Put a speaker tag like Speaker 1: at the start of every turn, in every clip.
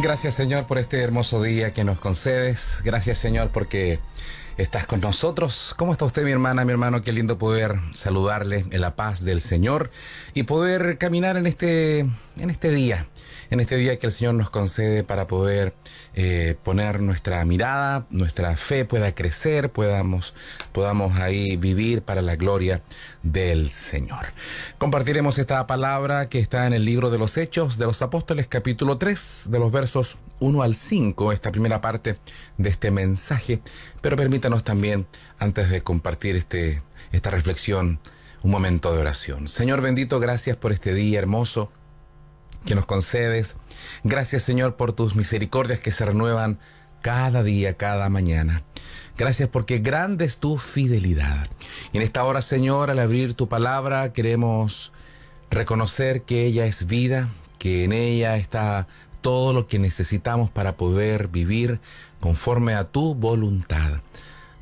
Speaker 1: gracias Señor por este hermoso día que nos concedes. Gracias Señor porque estás con nosotros. ¿Cómo está usted mi hermana, mi hermano? Qué lindo poder saludarle en la paz del Señor y poder caminar en este, en este día, en este día que el Señor nos concede para poder eh, poner nuestra mirada, nuestra fe pueda crecer, podamos, podamos ahí vivir para la gloria del Señor. Compartiremos esta palabra que está en el libro de los Hechos de los Apóstoles, capítulo 3, de los versos 1 al 5, esta primera parte de este mensaje, pero permítanos también, antes de compartir este, esta reflexión, un momento de oración. Señor bendito, gracias por este día hermoso que nos concedes. Gracias Señor por tus misericordias que se renuevan cada día, cada mañana. Gracias porque grande es tu fidelidad. Y en esta hora, Señor, al abrir tu palabra, queremos reconocer que ella es vida, que en ella está todo lo que necesitamos para poder vivir conforme a tu voluntad.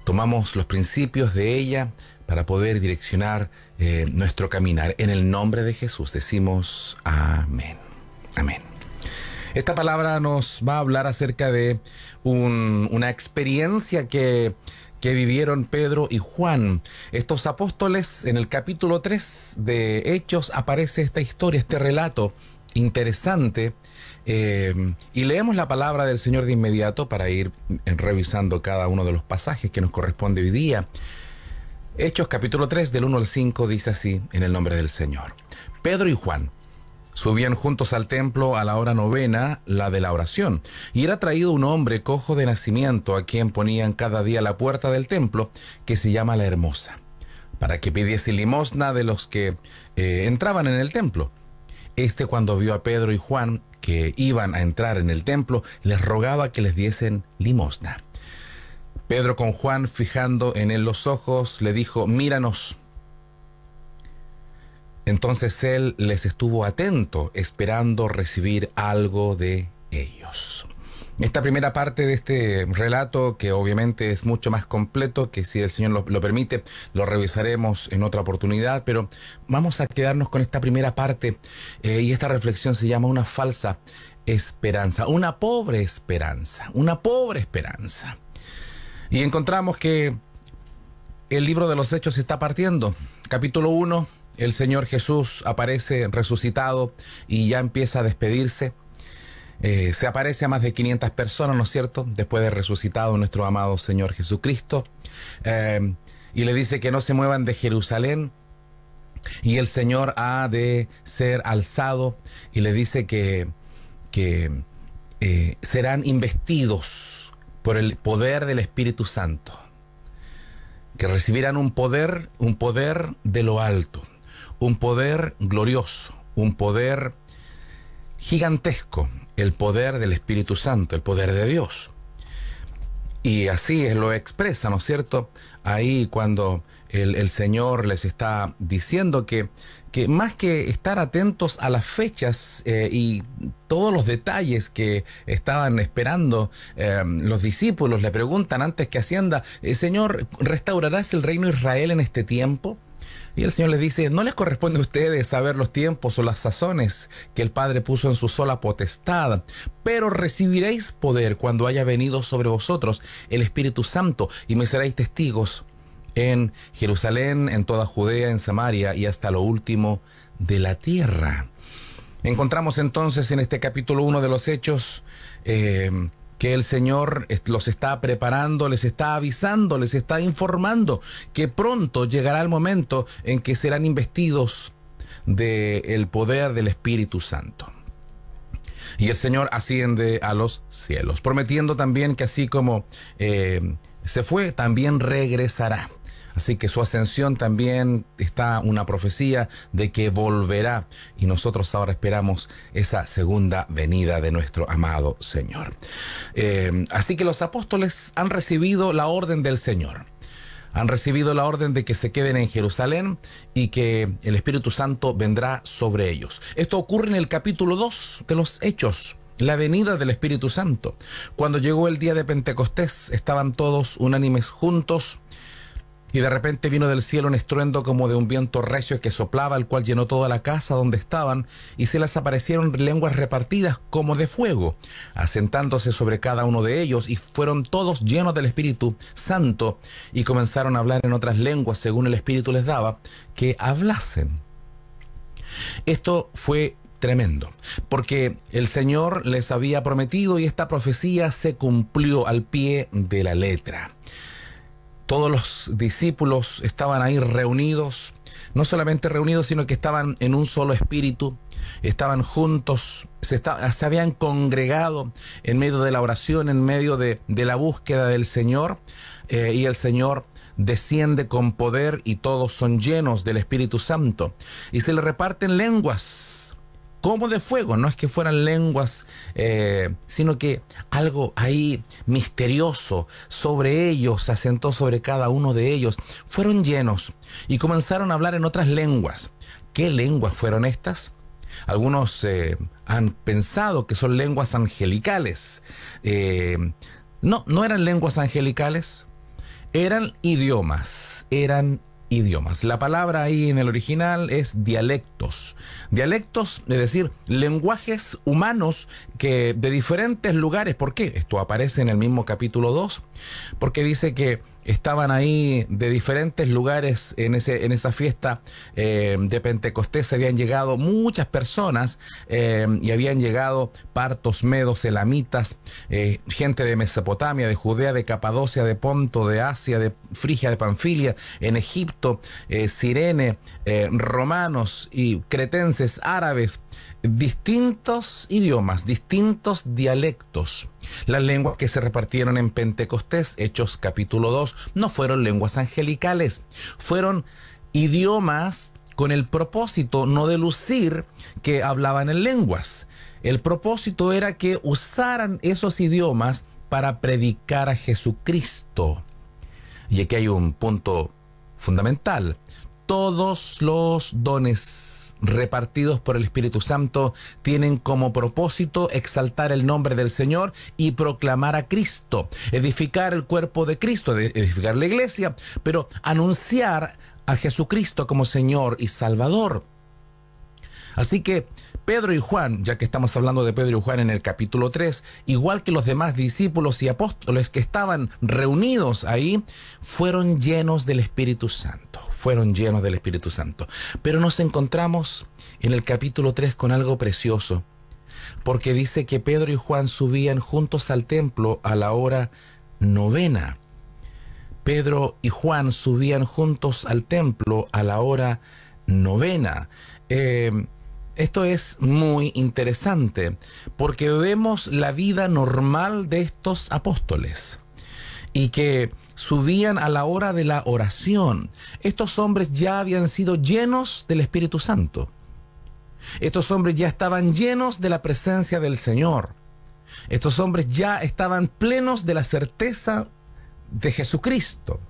Speaker 1: Tomamos los principios de ella para poder direccionar eh, nuestro caminar. En el nombre de Jesús decimos amén. Amén. Esta palabra nos va a hablar acerca de una experiencia que, vivieron Pedro y Juan. Estos apóstoles, en el capítulo 3 de Hechos aparece esta historia, este relato interesante. Eh, y leemos la palabra del Señor de inmediato para ir revisando cada uno de los pasajes que nos corresponde hoy día. Hechos capítulo 3 del 1 al 5 dice así en el nombre del Señor. Pedro y Juan Subían juntos al templo a la hora novena, la de la oración, y era traído un hombre cojo de nacimiento a quien ponían cada día la puerta del templo, que se llama la Hermosa, para que pidiese limosna de los que eh, entraban en el templo. Este cuando vio a Pedro y Juan, que iban a entrar en el templo, les rogaba que les diesen limosna. Pedro con Juan, fijando en él los ojos, le dijo, míranos. Entonces él les estuvo atento, esperando recibir algo de ellos. Esta primera parte de este relato, que obviamente es mucho más completo, que si el Señor lo, permite, lo revisaremos en otra oportunidad, pero vamos a quedarnos con esta primera parte eh, y esta reflexión se llama una falsa esperanza, una pobre esperanza, una pobre esperanza. Y encontramos que el libro de los Hechos está partiendo. Capítulo 1, el Señor Jesús aparece resucitado y ya empieza a despedirse. Eh, se aparece a más de 500 personas, ¿no es cierto? Después de resucitado nuestro amado Señor Jesucristo. Eh, y le dice que no se muevan de Jerusalén. Y el Señor ha de ser alzado y le dice que, eh, serán investidos por el poder del Espíritu Santo. Que recibirán un poder, un poder de lo alto un poder glorioso, un poder gigantesco, el poder del Espíritu Santo, el poder de Dios. Y así lo expresa, ¿no es cierto? Ahí cuando el, Señor les está diciendo que, más que estar atentos a las fechas eh, y todos los detalles que estaban esperando, em, los discípulos le preguntan antes que Hacienda, eh, Señor, ¿restaurarás el reino de Israel en este tiempo? Y el Señor les dice, no les corresponde a ustedes saber los tiempos o las sazones que el Padre puso en su sola potestad, pero recibiréis poder cuando haya venido sobre vosotros el Espíritu Santo y me seréis testigos en Jerusalén, en toda Judea, en Samaria y hasta lo último de la tierra. Encontramos entonces en este capítulo uno de los Hechos eh, el Señor los está preparando, les está avisando, les está informando que pronto llegará el momento en que serán investidos del poder del Espíritu Santo y el Señor asciende a los cielos, prometiendo también que así como eh, se fue, también regresará. Así que su ascensión también está una profecía de que volverá y nosotros ahora esperamos esa segunda venida de nuestro amado Señor. Eh, así que los apóstoles han recibido la orden del Señor han recibido la orden de que se queden en Jerusalén y que el Espíritu Santo vendrá sobre ellos. Esto ocurre en el capítulo 2 de los Hechos. La venida del Espíritu Santo. Cuando llegó el día de Pentecostés, estaban todos unánimes juntos y de repente vino del cielo un estruendo como de un viento recio que soplaba, el cual llenó toda la casa donde estaban, y se les aparecieron lenguas repartidas como de fuego, asentándose sobre cada uno de ellos, y fueron todos llenos del Espíritu Santo, y comenzaron a hablar en otras lenguas, según el Espíritu les daba, que hablasen. Esto fue tremendo, porque el Señor les había prometido y esta profecía se cumplió al pie de la letra todos los discípulos estaban ahí reunidos, no solamente reunidos, sino que estaban en un solo espíritu, estaban juntos, se, se habían congregado en medio de la oración, en medio de, la búsqueda del Señor, eh, y el Señor desciende con poder y todos son llenos del Espíritu Santo, y se le reparten lenguas como de fuego, no es que fueran lenguas, eh, sino que algo ahí misterioso sobre ellos, se asentó sobre cada uno de ellos. Fueron llenos y comenzaron a hablar en otras lenguas. ¿Qué lenguas fueron estas? Algunos eh, han pensado que son lenguas angelicales. Eh, no, no eran lenguas angelicales, eran idiomas, eran idiomas idiomas. La palabra ahí en el original es dialectos. Dialectos, es decir, lenguajes humanos que de diferentes lugares, ¿por qué? Esto aparece en el mismo capítulo 2, porque dice que estaban ahí de diferentes lugares en, ese, en esa fiesta eh, de Pentecostés. Habían llegado muchas personas eh, y habían llegado partos, medos, elamitas, eh, gente de Mesopotamia, de Judea, de Capadocia, de Ponto, de Asia, de Frigia, de Panfilia, en Egipto, Sirene, romanos y cretenses, árabes, distintos idiomas, distintos dialectos las lenguas que se repartieron en Pentecostés, Hechos capítulo 2, no fueron lenguas angelicales, fueron idiomas con el propósito no de lucir que hablaban en lenguas. El propósito era que usaran esos idiomas para predicar a Jesucristo. Y aquí hay un punto fundamental. Todos los dones repartidos por el Espíritu Santo tienen como propósito exaltar el nombre del Señor y proclamar a Cristo, edificar el cuerpo de Cristo, edificar la iglesia, pero anunciar a Jesucristo como Señor y Salvador. Así que Pedro y Juan, ya que estamos hablando de Pedro y Juan en el capítulo 3, igual que los demás discípulos y apóstoles que estaban reunidos ahí, fueron llenos del Espíritu Santo, fueron llenos del Espíritu Santo. Pero nos encontramos en el capítulo 3 con algo precioso, porque dice que Pedro y Juan subían juntos al templo a la hora novena. Pedro y Juan subían juntos al templo a la hora novena. Eh, esto es muy interesante porque vemos la vida normal de estos apóstoles y que subían a la hora de la oración. Estos hombres ya habían sido llenos del Espíritu Santo. Estos hombres ya estaban llenos de la presencia del Señor. Estos hombres ya estaban plenos de la certeza de Jesucristo.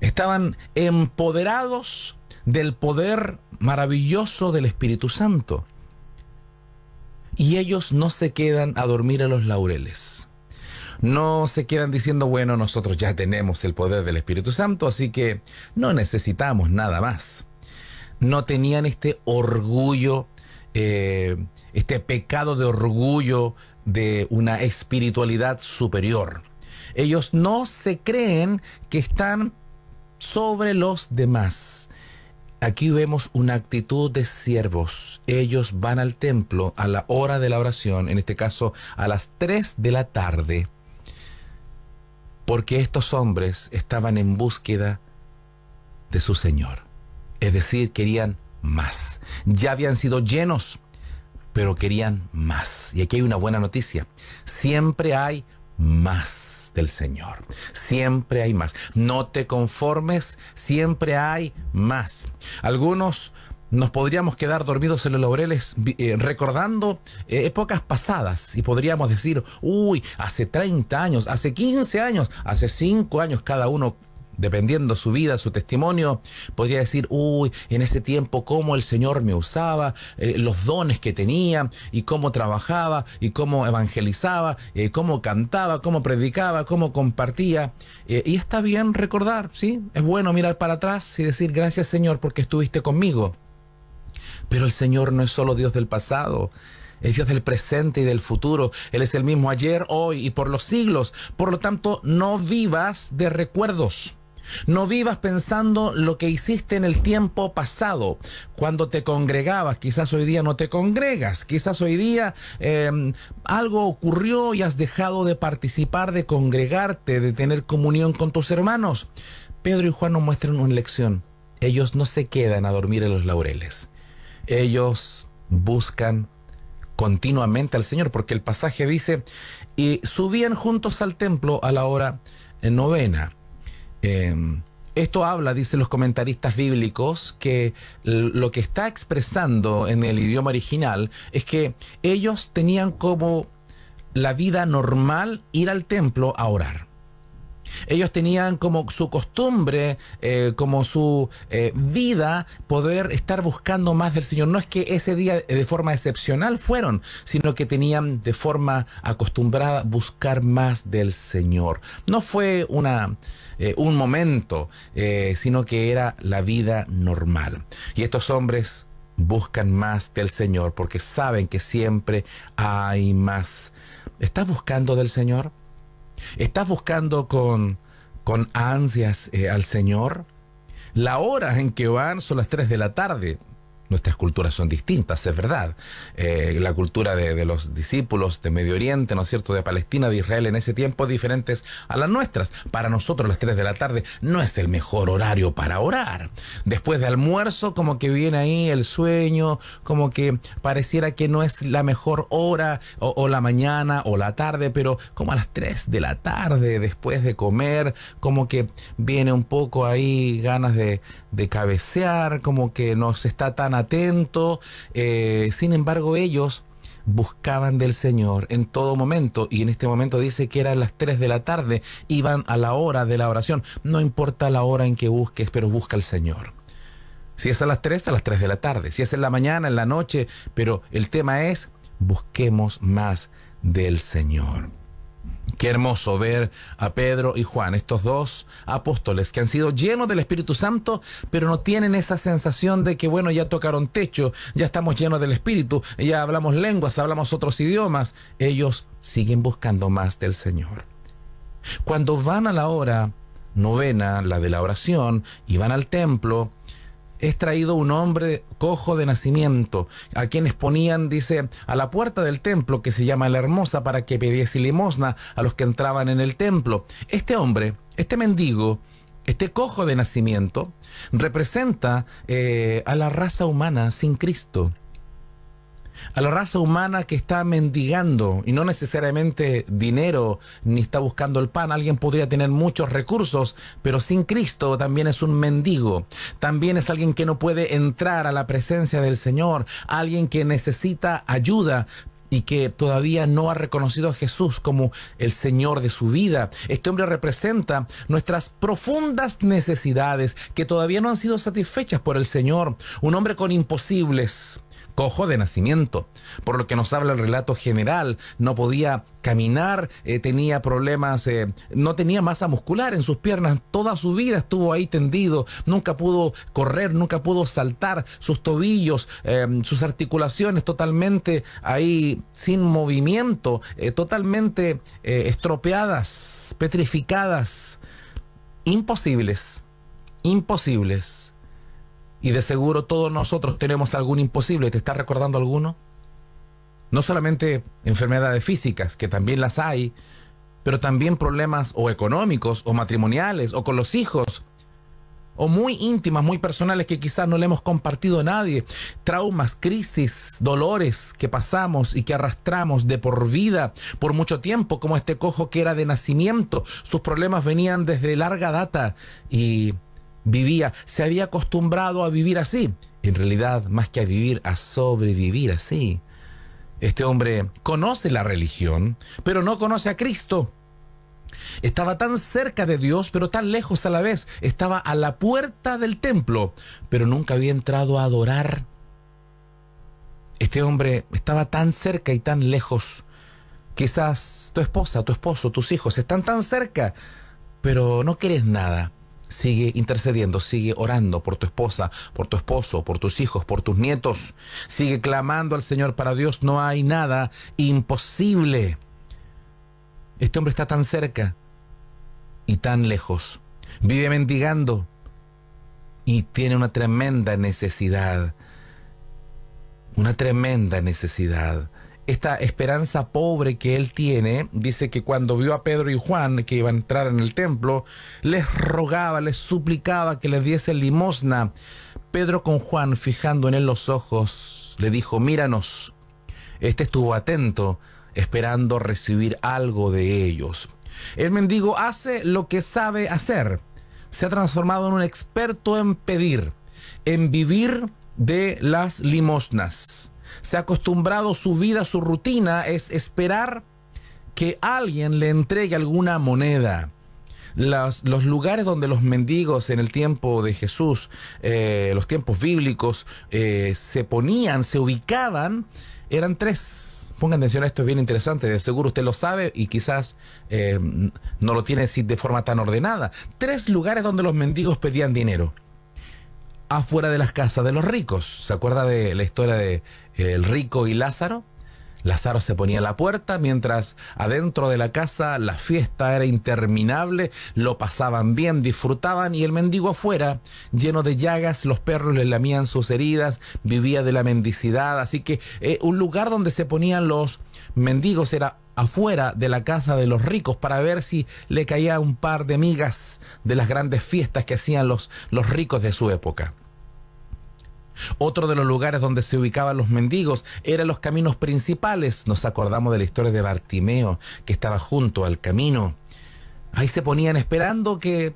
Speaker 1: Estaban empoderados del poder maravilloso del Espíritu Santo. Y ellos no se quedan a dormir a los laureles. No se quedan diciendo, bueno, nosotros ya tenemos el poder del Espíritu Santo, así que no necesitamos nada más. No tenían este orgullo, eh, este pecado de orgullo de una espiritualidad superior. Ellos no se creen que están sobre los demás. Aquí vemos una actitud de siervos. Ellos van al templo a la hora de la oración, en este caso a las 3 de la tarde, porque estos hombres estaban en búsqueda de su Señor. Es decir, querían más. Ya habían sido llenos, pero querían más. Y aquí hay una buena noticia. Siempre hay más del Señor. Siempre hay más. No te conformes, siempre hay más. Algunos nos podríamos quedar dormidos en los laureles eh, recordando eh, épocas pasadas y podríamos decir, uy, hace 30 años, hace 15 años, hace 5 años cada uno dependiendo su vida, su testimonio, podría decir, uy, en ese tiempo cómo el Señor me usaba, eh, los dones que tenía y cómo trabajaba y cómo evangelizaba, y eh, cómo cantaba, cómo predicaba, cómo compartía. Eh, y está bien recordar, ¿sí? Es bueno mirar para atrás y decir, gracias Señor porque estuviste conmigo. Pero el Señor no es solo Dios del pasado, es Dios del presente y del futuro. Él es el mismo ayer, hoy y por los siglos. Por lo tanto, no vivas de recuerdos. No vivas pensando lo que hiciste en el tiempo pasado, cuando te congregabas, quizás hoy día no te congregas, quizás hoy día em, algo ocurrió y has dejado de participar, de congregarte, de tener comunión con tus hermanos. Pedro y Juan nos muestran una lección. Ellos no se quedan a dormir en los laureles. Ellos buscan continuamente al Señor, porque el pasaje dice, y subían juntos al templo a la hora eh, novena Em, esto habla, dicen los comentaristas bíblicos, que lo que está expresando en el idioma original es que ellos tenían como la vida normal ir al templo a orar. Ellos tenían como su costumbre, eh, como su eh, vida, poder estar buscando más del Señor. No es que ese día eh, de forma excepcional fueron, sino que tenían de forma acostumbrada buscar más del Señor. No fue una eh, un momento, eh, sino que era la vida normal. Y estos hombres buscan más del Señor porque saben que siempre hay más. ¿Estás buscando del Señor? ¿Estás buscando con, con ansias eh, al Señor? La hora en que van son las 3 de la tarde nuestras culturas son distintas, es verdad. Eh, la cultura de, los discípulos de Medio Oriente, ¿no es cierto?, de Palestina, de Israel en ese tiempo, diferentes a las nuestras. Para nosotros las 3 de la tarde no es el mejor horario para orar. Después de almuerzo, como que viene ahí el sueño, como que pareciera que no es la mejor hora, o, la mañana, o la tarde, pero como a las 3 de la tarde, después de comer, como que viene un poco ahí ganas de, cabecear, como que nos está tan atento. Eh, sin embargo, ellos buscaban del Señor en todo momento y en este momento dice que eran las 3 de la tarde, iban a la hora de la oración. No importa la hora en que busques, pero busca al Señor. Si es a las 3, a las 3 de la tarde. Si es en la mañana, en la noche. Pero el tema es, busquemos más del Señor. Qué hermoso ver a Pedro y Juan, estos dos apóstoles que han sido llenos del Espíritu Santo, pero no tienen esa sensación de que, bueno, ya tocaron techo, ya estamos llenos del Espíritu, ya hablamos lenguas, hablamos otros idiomas. Ellos siguen buscando más del Señor. Cuando van a la hora novena, la de la oración, y van al templo, es traído un hombre cojo de nacimiento, a quienes ponían, dice, a la puerta del templo que se llama la hermosa para que pidiese limosna a los que entraban en el templo. Este hombre, este mendigo, este cojo de nacimiento, representa eh, a la raza humana sin Cristo a la raza humana que está mendigando y no necesariamente dinero ni está buscando el pan. Alguien podría tener muchos recursos, pero sin Cristo también es un mendigo. También es alguien que no puede entrar a la presencia del Señor, alguien que necesita ayuda y que todavía no ha reconocido a Jesús como el Señor de su vida. Este hombre representa nuestras profundas necesidades que todavía no han sido satisfechas por el Señor. Un hombre con imposibles cojo de nacimiento, por lo que nos habla el relato general, no podía caminar, eh, tenía problemas, eh, no tenía masa muscular en sus piernas, toda su vida estuvo ahí tendido, nunca pudo correr, nunca pudo saltar, sus tobillos, em, sus articulaciones totalmente ahí sin movimiento, eh, totalmente estropeadas, petrificadas, imposibles, imposibles y de seguro todos nosotros tenemos algún imposible. ¿Te estás recordando alguno? No solamente enfermedades físicas, que también las hay, pero también problemas o económicos, o matrimoniales, o con los hijos, o muy íntimas, muy personales que quizás no le hemos compartido a nadie. Traumas, crisis, dolores que pasamos y que arrastramos de por vida por mucho tiempo, como este cojo que era de nacimiento. Sus problemas venían desde larga data y vivía, se había acostumbrado a vivir así. En realidad, más que a vivir, a sobrevivir así. Este hombre conoce la religión, pero no conoce a Cristo. Estaba tan cerca de Dios, pero tan lejos a la vez. Estaba a la puerta del templo, pero nunca había entrado a adorar. Este hombre estaba tan cerca y tan lejos. Quizás tu esposa, tu esposo, tus hijos están tan cerca, pero no quieres nada. Sigue intercediendo, sigue orando por tu esposa, por tu esposo, por tus hijos, por tus nietos. Sigue clamando al Señor. Para Dios no hay nada imposible. Este hombre está tan cerca y tan lejos. Vive mendigando y tiene una tremenda necesidad. Una tremenda necesidad esta esperanza pobre que él tiene, dice que cuando vio a Pedro y Juan que iban a entrar en el templo, les rogaba, les suplicaba que les diese limosna. Pedro con Juan, fijando en él los ojos, le dijo, míranos. Este estuvo atento, esperando recibir algo de ellos. El mendigo hace lo que sabe hacer. Se ha transformado en un experto en pedir, en vivir de las limosnas se ha acostumbrado su vida, su rutina es esperar que alguien le entregue alguna moneda. Los, lugares donde los mendigos en el tiempo de Jesús, eh, los tiempos bíblicos, eh, se ponían, se ubicaban, eran tres. Pongan atención a esto, es bien interesante, de seguro usted lo sabe y quizás eh, no lo tiene de forma tan ordenada. Tres lugares donde los mendigos pedían dinero afuera de las casas de los ricos. ¿Se acuerda de la historia de el rico y Lázaro. Lázaro se ponía a la puerta, mientras adentro de la casa la fiesta era interminable, lo pasaban bien, disfrutaban y el mendigo afuera, lleno de llagas, los perros le lamían sus heridas, vivía de la mendicidad, así que eh, un lugar donde se ponían los mendigos era afuera de la casa de los ricos para ver si le caía un par de migas de las grandes fiestas que hacían los, los ricos de su época. Otro de los lugares donde se ubicaban los mendigos eran los caminos principales. Nos acordamos de la historia de Bartimeo, que estaba junto al camino. Ahí se ponían esperando que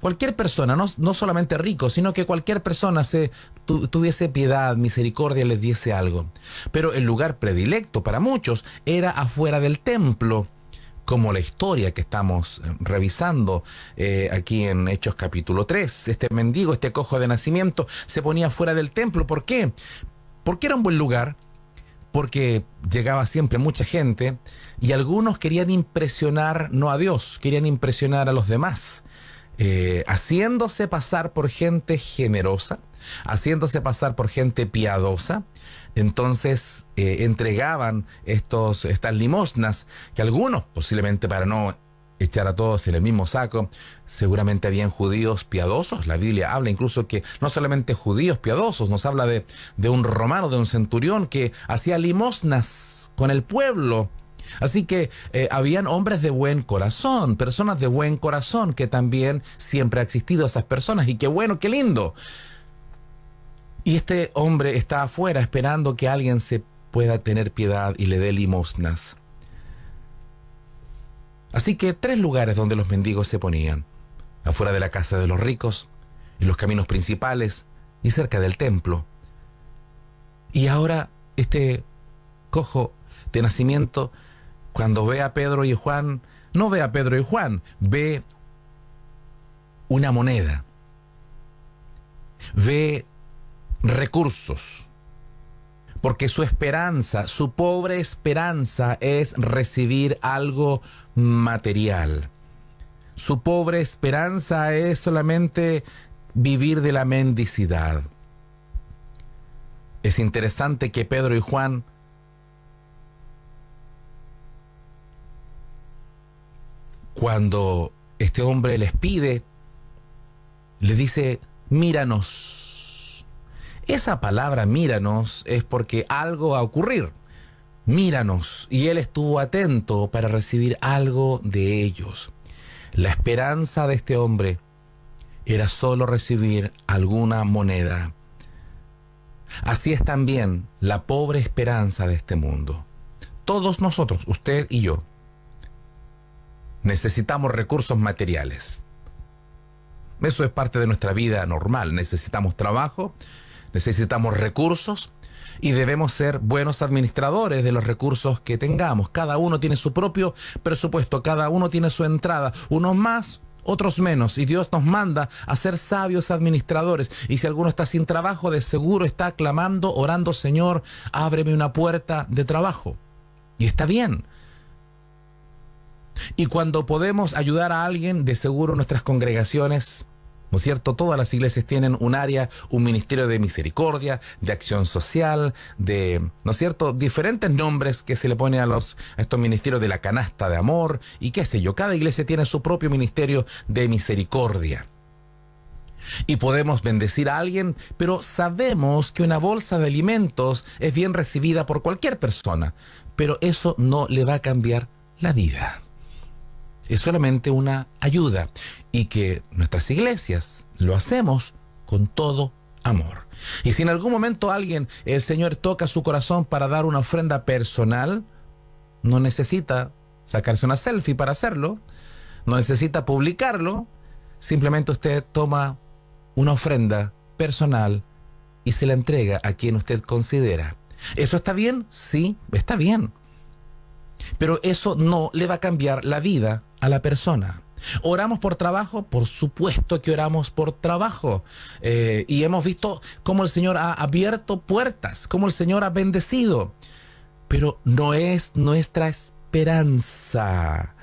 Speaker 1: cualquier persona, no, solamente rico, sino que cualquier persona se tuviese piedad, misericordia, les diese algo. Pero el lugar predilecto para muchos era afuera del templo como la historia que estamos eh, revisando eh, aquí en Hechos capítulo 3. Este mendigo, este cojo de nacimiento, se ponía fuera del templo. ¿Por qué? Porque era un buen lugar, porque llegaba siempre mucha gente y algunos querían impresionar no a Dios, querían impresionar a los demás, eh, haciéndose pasar por gente generosa, haciéndose pasar por gente piadosa, entonces eh, entregaban estos, estas limosnas que algunos, posiblemente para no echar a todos en el mismo saco, seguramente habían judíos piadosos, la Biblia habla incluso que no solamente judíos piadosos, nos habla de, de un romano, de un centurión que hacía limosnas con el pueblo Así que eh, habían hombres de buen corazón, personas de buen corazón, que también siempre ha existido esas personas. Y qué bueno, qué lindo y este hombre está afuera esperando que alguien se pueda tener piedad y le dé limosnas. Así que tres lugares donde los mendigos se ponían, afuera de la casa de los ricos, en los caminos principales y cerca del templo. Y ahora este cojo de nacimiento, cuando ve a Pedro y Juan, no ve a Pedro y Juan, ve una moneda, ve recursos, porque su esperanza, su pobre esperanza es recibir algo material. Su pobre esperanza es solamente vivir de la mendicidad. Es interesante que Pedro y Juan cuando este hombre les pide, le dice, míranos. Esa palabra míranos es porque algo va a ocurrir. Míranos. Y él estuvo atento para recibir algo de ellos. La esperanza de este hombre era solo recibir alguna moneda. Así es también la pobre esperanza de este mundo. Todos nosotros, usted y yo, necesitamos recursos materiales. Eso es parte de nuestra vida normal. Necesitamos trabajo, necesitamos recursos y debemos ser buenos administradores de los recursos que tengamos. Cada uno tiene su propio presupuesto, cada uno tiene su entrada, unos más, otros menos. Y Dios nos manda a ser sabios administradores. Y si alguno está sin trabajo, de seguro está clamando, orando, Señor, ábreme una puerta de trabajo. Y está bien. Y cuando podemos ayudar a alguien, de seguro nuestras congregaciones ¿no es cierto? Todas las iglesias tienen un área, un ministerio de misericordia, de acción social, de, ¿no es cierto?, diferentes nombres que se le pone a, los, estos ministerios de la canasta de amor y qué sé yo. Cada iglesia tiene su propio ministerio de misericordia. Y podemos bendecir a alguien, pero sabemos que una bolsa de alimentos es bien recibida por cualquier persona, pero eso no le va a cambiar la vida. Es solamente una ayuda y que nuestras iglesias lo hacemos con todo amor. Y si en algún momento alguien, el Señor toca su corazón para dar una ofrenda personal, no necesita sacarse una selfie para hacerlo, no necesita publicarlo, simplemente usted toma una ofrenda personal y se la entrega a quien usted considera. ¿Eso está bien? Sí, está bien. Pero eso no le va a cambiar la vida a la persona. ¿Oramos por trabajo? Por supuesto que oramos por trabajo. Eh, y hemos visto cómo el Señor ha abierto puertas, cómo el Señor ha bendecido. Pero no es nuestra esperanza.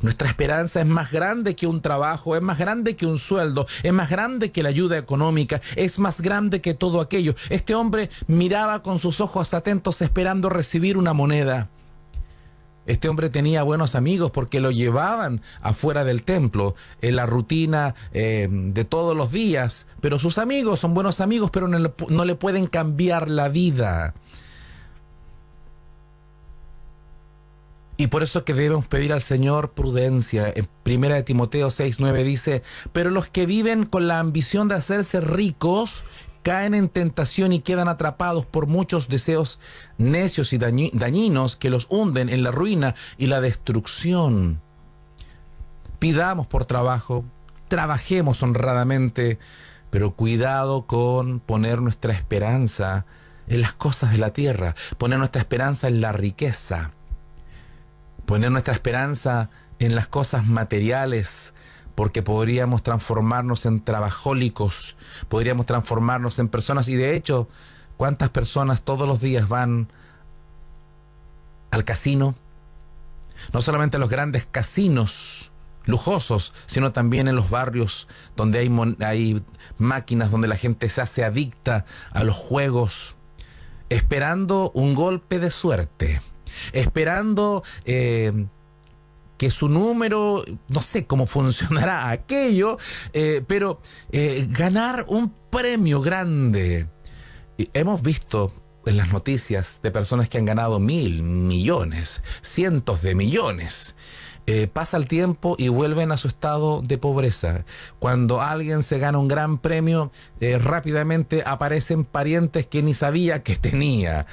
Speaker 1: Nuestra esperanza es más grande que un trabajo, es más grande que un sueldo, es más grande que la ayuda económica, es más grande que todo aquello. Este hombre miraba con sus ojos atentos esperando recibir una moneda. Este hombre tenía buenos amigos porque lo llevaban afuera del templo, en la rutina eh, de todos los días, pero sus amigos son buenos amigos, pero no le, pueden cambiar la vida. Y por eso es que debemos pedir al Señor prudencia. En primera de Timoteo 6, 9 dice, pero los que viven con la ambición de hacerse ricos caen en tentación y quedan atrapados por muchos deseos necios y dañinos que los hunden en la ruina y la destrucción. Pidamos por trabajo, trabajemos honradamente, pero cuidado con poner nuestra esperanza en las cosas de la tierra, poner nuestra esperanza en la riqueza, poner nuestra esperanza en las cosas materiales, porque podríamos transformarnos en trabajólicos, podríamos transformarnos en personas y de hecho, ¿cuántas personas todos los días van al casino? No solamente en los grandes casinos lujosos, sino también en los barrios donde hay, máquinas, donde la gente se hace adicta a los juegos, esperando un golpe de suerte, esperando... Eh, que su número, no sé cómo funcionará aquello, eh, pero eh, ganar un premio grande. hemos visto en las noticias de personas que han ganado mil, millones, cientos de millones. Eh, pasa el tiempo y vuelven a su estado de pobreza. Cuando alguien se gana un gran premio, eh, rápidamente aparecen parientes que ni sabía que tenía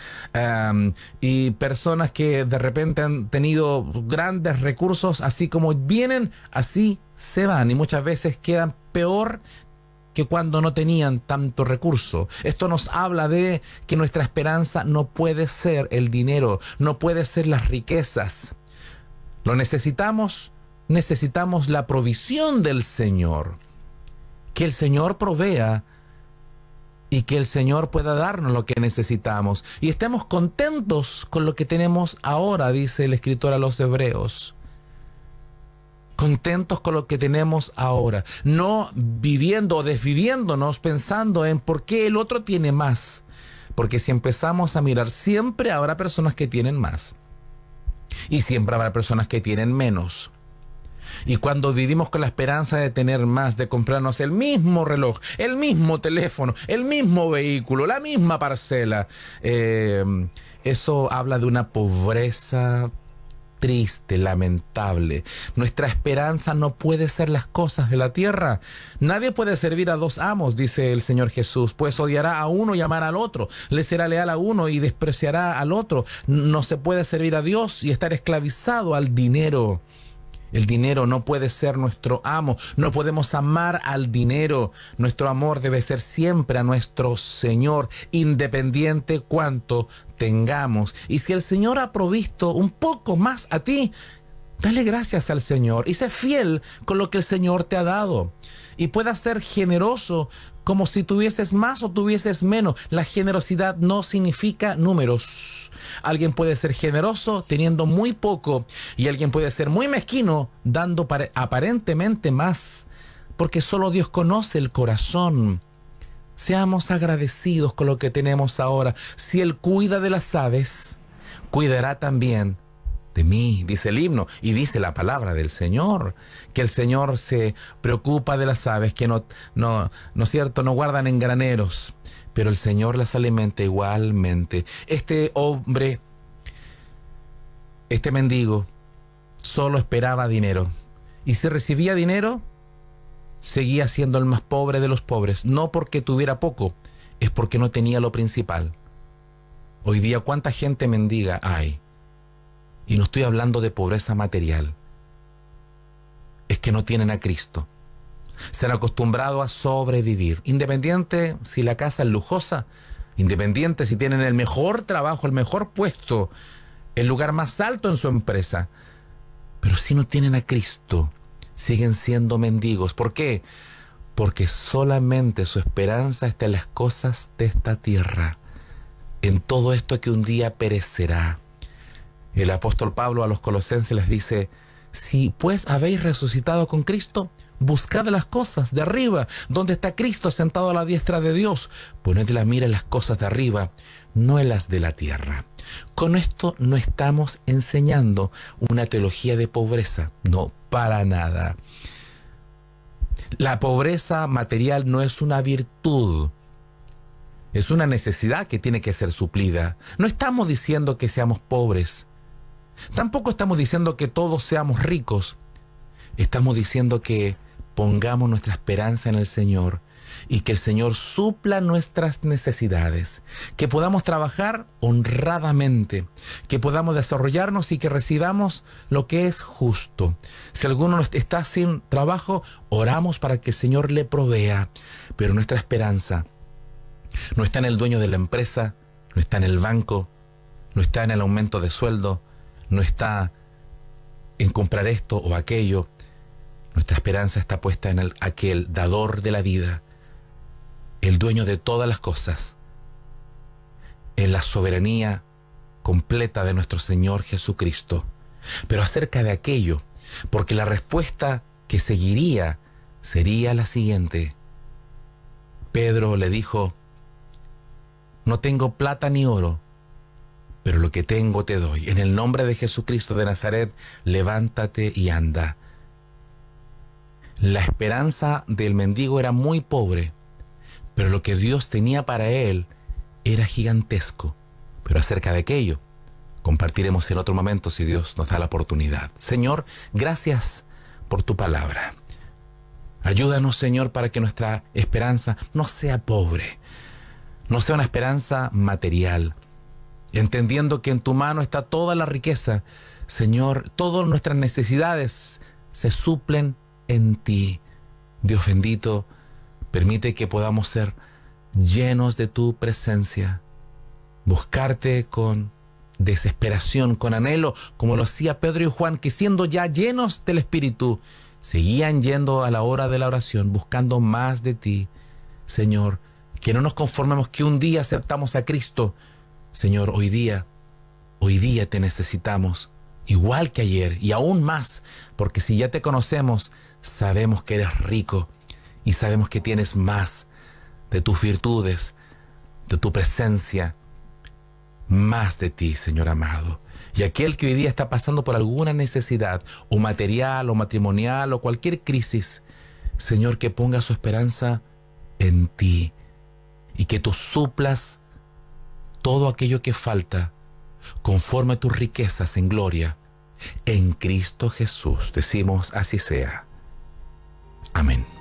Speaker 1: y personas que de repente han tenido grandes recursos, así como vienen, así se van y muchas veces quedan peor que cuando no tenían tanto recurso. Esto nos habla de que nuestra esperanza no puede ser el dinero, no puede ser las riquezas, necesitamos, necesitamos la provisión del Señor. Que el Señor provea y que el Señor pueda darnos lo que necesitamos. Y estemos contentos con lo que tenemos ahora, dice el escritor a los hebreos. Contentos con lo que tenemos ahora. No viviendo o desviviéndonos pensando en por qué el otro tiene más. Porque si empezamos a mirar, siempre habrá personas que tienen más y siempre habrá personas que tienen menos. Y cuando vivimos con la esperanza de tener más, de comprarnos el mismo reloj, el mismo teléfono, el mismo vehículo, la misma parcela, eh, eso habla de una pobreza triste, lamentable. Nuestra esperanza no puede ser las cosas de la tierra. Nadie puede servir a dos amos, dice el Señor Jesús, pues odiará a uno y amará al otro, le será leal a uno y despreciará al otro. No se puede servir a Dios y estar esclavizado al dinero. El dinero no puede ser nuestro amo. No podemos amar al dinero. Nuestro amor debe ser siempre a nuestro Señor, independiente cuanto tengamos. Y si el Señor ha provisto un poco más a ti, dale gracias al Señor y sé fiel con lo que el Señor te ha dado y puedas ser generoso como si tuvieses más o tuvieses menos. La generosidad no significa números. Alguien puede ser generoso teniendo muy poco y alguien puede ser muy mezquino dando aparentemente más, porque solo Dios conoce el corazón. Seamos agradecidos con lo que tenemos ahora. Si Él cuida de las aves, cuidará también mí, dice el himno, y dice la palabra del Señor, que el Señor se preocupa de las aves que no, no, no es cierto, no guardan en graneros, pero el Señor las alimenta igualmente. Este hombre, este mendigo, solo esperaba dinero, y si recibía dinero, seguía siendo el más pobre de los pobres, no porque tuviera poco, es porque no tenía lo principal. Hoy día cuánta gente mendiga hay y no estoy hablando de pobreza material. Es que no tienen a Cristo. Se han acostumbrado a sobrevivir. Independiente si la casa es lujosa, independiente si tienen el mejor trabajo, el mejor puesto, el lugar más alto en su empresa. Pero si no tienen a Cristo, siguen siendo mendigos. ¿Por qué? Porque solamente su esperanza está en las cosas de esta tierra, en todo esto que un día perecerá. El apóstol Pablo a los colosenses les dice, si pues habéis resucitado con Cristo, buscad las cosas de arriba, donde está Cristo sentado a la diestra de Dios. Poned la mira en las cosas de arriba, no en las de la tierra. Con esto no estamos enseñando una teología de pobreza, no, para nada. La pobreza material no es una virtud, es una necesidad que tiene que ser suplida. No estamos diciendo que seamos pobres, Tampoco estamos diciendo que todos seamos ricos. Estamos diciendo que pongamos nuestra esperanza en el Señor y que el Señor supla nuestras necesidades, que podamos trabajar honradamente, que podamos desarrollarnos y que recibamos lo que es justo. Si alguno está sin trabajo, oramos para que el Señor le provea, pero nuestra esperanza no está en el dueño de la empresa, no está en el banco, no está en el aumento de sueldo, no está en comprar esto o aquello. Nuestra esperanza está puesta en aquel dador de la vida, el dueño de todas las cosas, en la soberanía completa de nuestro Señor Jesucristo. Pero acerca de aquello, porque la respuesta que seguiría sería la siguiente. Pedro le dijo, no tengo plata ni oro, pero lo que tengo te doy. En el nombre de Jesucristo de Nazaret, levántate y anda. La esperanza del mendigo era muy pobre, pero lo que Dios tenía para él era gigantesco. Pero acerca de aquello, compartiremos en otro momento si Dios nos da la oportunidad. Señor, gracias por tu palabra. Ayúdanos, Señor, para que nuestra esperanza no sea pobre, no sea una esperanza material, entendiendo que en tu mano está toda la riqueza. Señor, todas nuestras necesidades se suplen en ti. Dios bendito, permite que podamos ser llenos de tu presencia, buscarte con desesperación, con anhelo, como lo hacía Pedro y Juan, que siendo ya llenos del Espíritu, seguían yendo a la hora de la oración, buscando más de ti. Señor, que no nos conformemos que un día aceptamos a Cristo, Señor, hoy día, hoy día te necesitamos igual que ayer y aún más, porque si ya te conocemos, sabemos que eres rico y sabemos que tienes más de tus virtudes, de tu presencia, más de ti, Señor amado. Y aquel que hoy día está pasando por alguna necesidad, o material, o matrimonial, o cualquier crisis, Señor, que ponga su esperanza en ti y que tú suplas todo aquello que falta conforme tus riquezas en gloria. En Cristo Jesús decimos así sea. Amén.